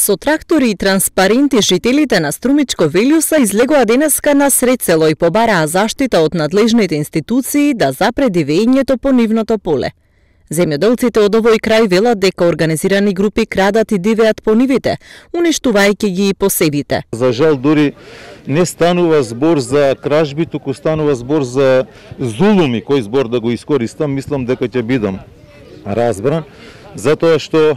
Со трактори и транспаренти жителите на Струмичко Велјуса излегоа денеска на сред село и побараа заштита од надлежните институции да запреди веењето по нивното поле. Земјоделците од овој крај велат дека организирани групи крадат и дивеат по нивите, уништувајќи ги и посевите. За жал дури не станува збор за кражби, туку станува збор за зулуми, кој збор да го искористам, мислам дека ќе бидам разбран, затоа што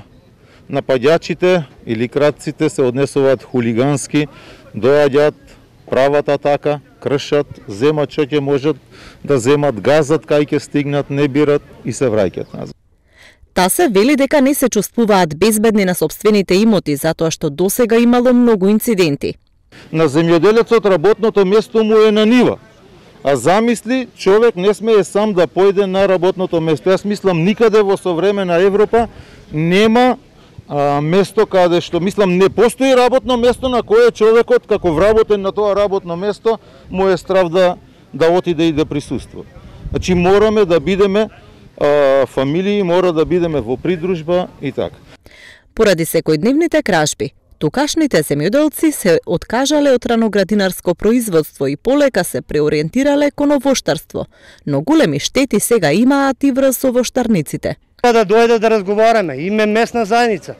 Нападачите или крадците се однесуваат хулигански, доаѓаат, прават атака, кршат, земат што ќе можат да земат газат кај ќе стигнат, не бират и се враќаат назад. Та се вели дека не се чувствуваат безбедни на собствените имоти затоа што досега имало многу инциденти. На земјоделецот работното место му е на нива. А замисли, човек не смее сам да појде на работното место. Јас мислам никаде во современа Европа нема а, место каде што мислам не постои работно место на кое човекот како вработен на тоа работно место му е страв да да отиде и да присуствува. Значи мораме да бидеме а, фамилии, мора да бидеме во придружба и така. Поради секојдневните кражби, тукашните семјоделци се откажале од раноградинарско производство и полека се преориентирале кон овоштарство, но големи штети сега имаат и врз овоштарниците. Па да дојде да разговараме, име местна заедница,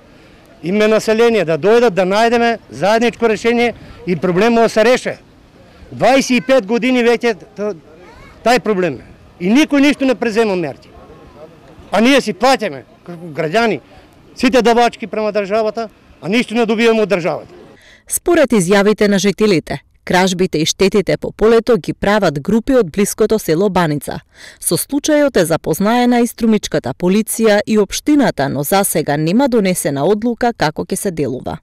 име население, да дојдат да најдеме заедничко решение и проблемот да се реше. 25 години веќе тај проблем е. И никој ништо не презема мерки. А ние си платиме, како граѓани, сите давачки према државата, а ништо не добиваме од државата. Според изјавите на жителите, Кражбите и штетите по полето ги прават групи од близкото село Баница. Со случајот е запознаена и струмичката полиција и општината, но засега нема донесена одлука како ќе се делува.